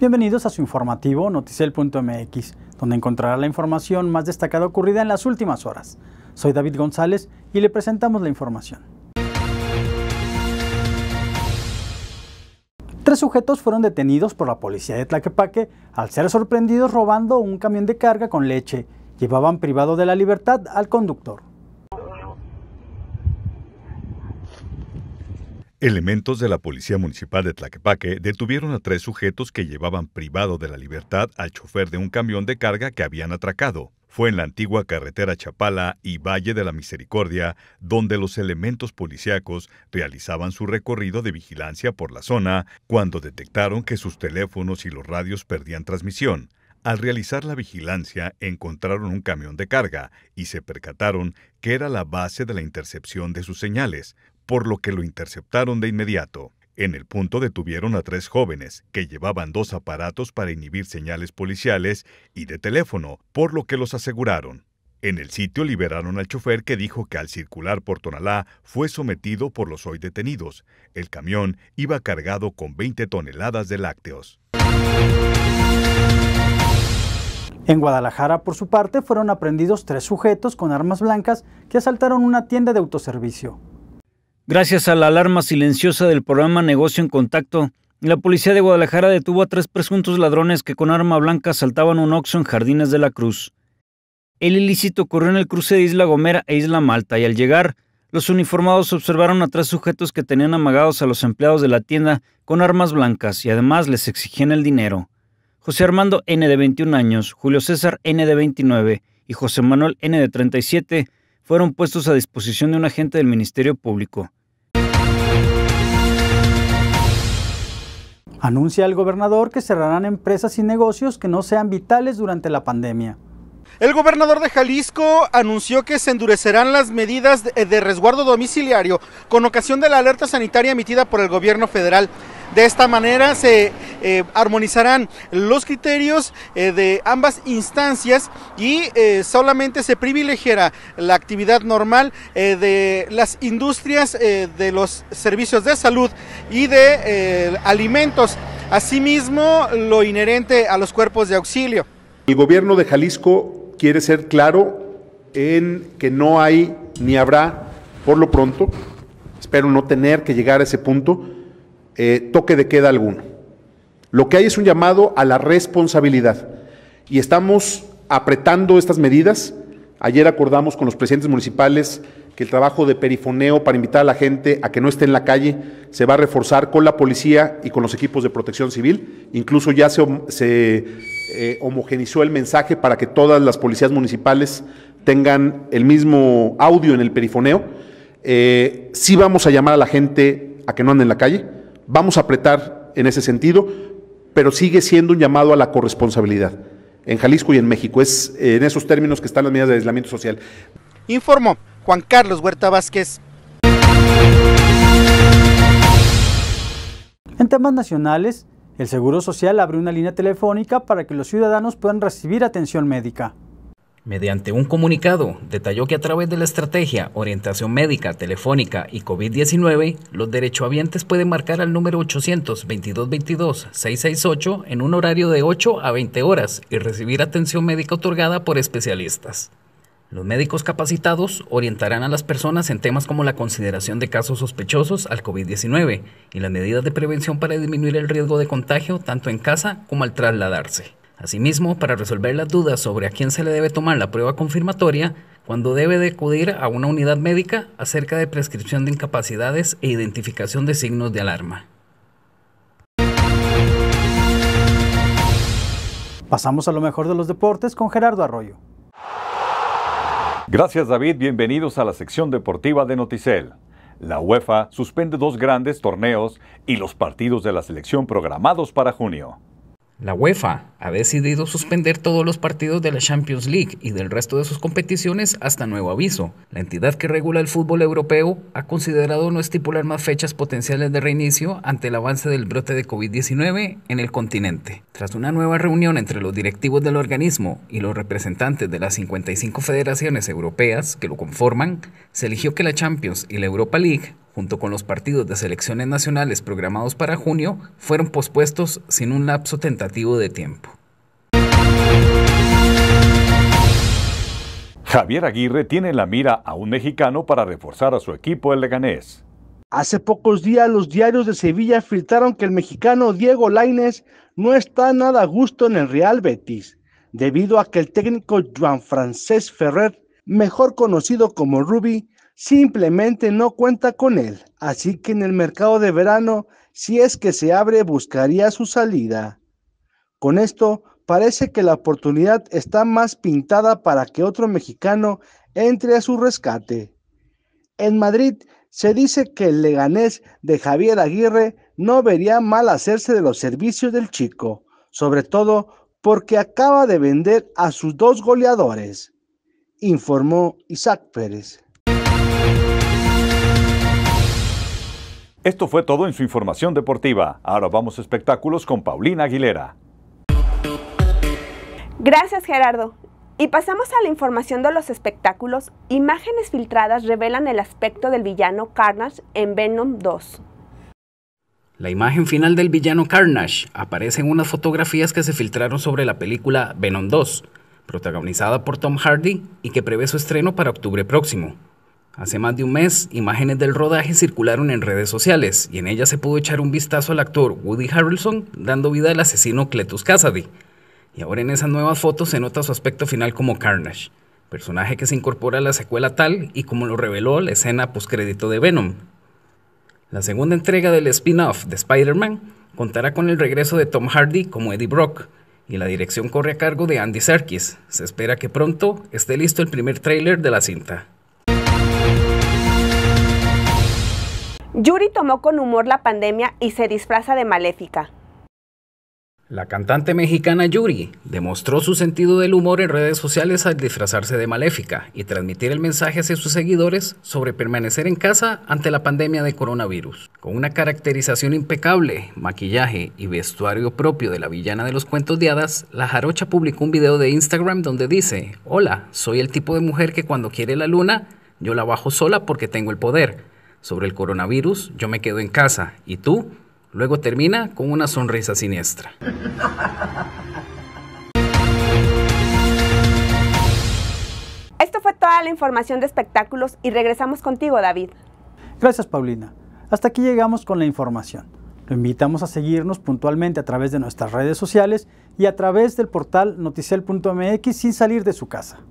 Bienvenidos a su informativo noticel.mx, donde encontrará la información más destacada ocurrida en las últimas horas. Soy David González y le presentamos la información. Tres sujetos fueron detenidos por la policía de Tlaquepaque al ser sorprendidos robando un camión de carga con leche. Llevaban privado de la libertad al conductor. Elementos de la Policía Municipal de Tlaquepaque detuvieron a tres sujetos que llevaban privado de la libertad al chofer de un camión de carga que habían atracado. Fue en la antigua carretera Chapala y Valle de la Misericordia donde los elementos policíacos realizaban su recorrido de vigilancia por la zona cuando detectaron que sus teléfonos y los radios perdían transmisión. Al realizar la vigilancia encontraron un camión de carga y se percataron que era la base de la intercepción de sus señales, por lo que lo interceptaron de inmediato. En el punto detuvieron a tres jóvenes que llevaban dos aparatos para inhibir señales policiales y de teléfono, por lo que los aseguraron. En el sitio liberaron al chofer que dijo que al circular por Tonalá fue sometido por los hoy detenidos. El camión iba cargado con 20 toneladas de lácteos. En Guadalajara, por su parte, fueron aprendidos tres sujetos con armas blancas que asaltaron una tienda de autoservicio. Gracias a la alarma silenciosa del programa Negocio en Contacto, la policía de Guadalajara detuvo a tres presuntos ladrones que con arma blanca saltaban un oxo en Jardines de la Cruz. El ilícito ocurrió en el cruce de Isla Gomera e Isla Malta y al llegar, los uniformados observaron a tres sujetos que tenían amagados a los empleados de la tienda con armas blancas y además les exigían el dinero. José Armando N de 21 años, Julio César N de 29 y José Manuel N de 37 fueron puestos a disposición de un agente del Ministerio Público. Anuncia el gobernador que cerrarán empresas y negocios que no sean vitales durante la pandemia. El gobernador de Jalisco anunció que se endurecerán las medidas de resguardo domiciliario con ocasión de la alerta sanitaria emitida por el gobierno federal. De esta manera se eh, armonizarán los criterios eh, de ambas instancias y eh, solamente se privilegiará la actividad normal de las industrias de los servicios de salud y de alimentos, asimismo lo inherente a los cuerpos de auxilio. El gobierno de Jalisco quiere ser claro en que no hay ni habrá, por lo pronto, espero no tener que llegar a ese punto, eh, toque de queda alguno. Lo que hay es un llamado a la responsabilidad y estamos apretando estas medidas. Ayer acordamos con los presidentes municipales que el trabajo de perifoneo para invitar a la gente a que no esté en la calle se va a reforzar con la policía y con los equipos de protección civil. Incluso ya se, eh, homogenizó el mensaje para que todas las policías municipales tengan el mismo audio en el perifoneo. si eh, sí vamos a llamar a la gente a que no ande en la calle Vamos a apretar en ese sentido, pero sigue siendo un llamado a la corresponsabilidad en Jalisco y en México. Es eh, en esos términos que están las medidas de aislamiento social. Informó Juan Carlos Huerta Vázquez. En temas nacionales, el Seguro Social abre una línea telefónica para que los ciudadanos puedan recibir atención médica. Mediante un comunicado, detalló que a través de la estrategia Orientación Médica, Telefónica y COVID-19, los derechohabientes pueden marcar al número 800-2222-668 en un horario de 8 a 20 horas y recibir atención médica otorgada por especialistas. Los médicos capacitados orientarán a las personas en temas como la consideración de casos sospechosos al COVID-19 y las medidas de prevención para disminuir el riesgo de contagio tanto en casa como al trasladarse. Asimismo, para resolver las dudas sobre a quién se le debe tomar la prueba confirmatoria, cuando debe de acudir a una unidad médica acerca de prescripción de incapacidades e identificación de signos de alarma. Pasamos a lo mejor de los deportes con Gerardo Arroyo. Gracias David, bienvenidos a la sección deportiva de Noticel. La UEFA suspende dos grandes torneos y los partidos de la selección programados para junio. La UEFA ha decidido suspender todos los partidos de la Champions League y del resto de sus competiciones hasta nuevo aviso. La entidad que regula el fútbol europeo ha considerado no estipular más fechas potenciales de reinicio ante el avance del brote de COVID-19 en el continente. Tras una nueva reunión entre los directivos del organismo y los representantes de las 55 federaciones europeas que lo conforman, se eligió que la Champions y la Europa League junto con los partidos de selecciones nacionales programados para junio, fueron pospuestos sin un lapso tentativo de tiempo. Javier Aguirre tiene la mira a un mexicano para reforzar a su equipo el Leganés. Hace pocos días los diarios de Sevilla filtraron que el mexicano Diego Laines no está nada a gusto en el Real Betis, debido a que el técnico Juan Francés Ferrer, mejor conocido como ruby, simplemente no cuenta con él, así que en el mercado de verano, si es que se abre, buscaría su salida. Con esto, parece que la oportunidad está más pintada para que otro mexicano entre a su rescate. En Madrid se dice que el leganés de Javier Aguirre no vería mal hacerse de los servicios del chico, sobre todo porque acaba de vender a sus dos goleadores, informó Isaac Pérez. Esto fue todo en su información deportiva. Ahora vamos a espectáculos con Paulina Aguilera. Gracias Gerardo. Y pasamos a la información de los espectáculos. Imágenes filtradas revelan el aspecto del villano Carnage en Venom 2. La imagen final del villano Carnage aparece en unas fotografías que se filtraron sobre la película Venom 2, protagonizada por Tom Hardy y que prevé su estreno para octubre próximo. Hace más de un mes, imágenes del rodaje circularon en redes sociales y en ellas se pudo echar un vistazo al actor Woody Harrelson dando vida al asesino Cletus Cassidy. Y ahora en esas nuevas fotos se nota su aspecto final como Carnage, personaje que se incorpora a la secuela tal y como lo reveló la escena postcrédito de Venom. La segunda entrega del spin-off de Spider-Man contará con el regreso de Tom Hardy como Eddie Brock, y la dirección corre a cargo de Andy Serkis. Se espera que pronto esté listo el primer tráiler de la cinta. Yuri tomó con humor la pandemia y se disfraza de maléfica. La cantante mexicana Yuri demostró su sentido del humor en redes sociales al disfrazarse de maléfica y transmitir el mensaje hacia sus seguidores sobre permanecer en casa ante la pandemia de coronavirus. Con una caracterización impecable, maquillaje y vestuario propio de la villana de los cuentos de hadas, la jarocha publicó un video de Instagram donde dice, hola, soy el tipo de mujer que cuando quiere la luna, yo la bajo sola porque tengo el poder sobre el coronavirus, yo me quedo en casa y tú, luego termina con una sonrisa siniestra. Esto fue toda la información de espectáculos y regresamos contigo, David. Gracias, Paulina. Hasta aquí llegamos con la información. Lo invitamos a seguirnos puntualmente a través de nuestras redes sociales y a través del portal noticel.mx sin salir de su casa.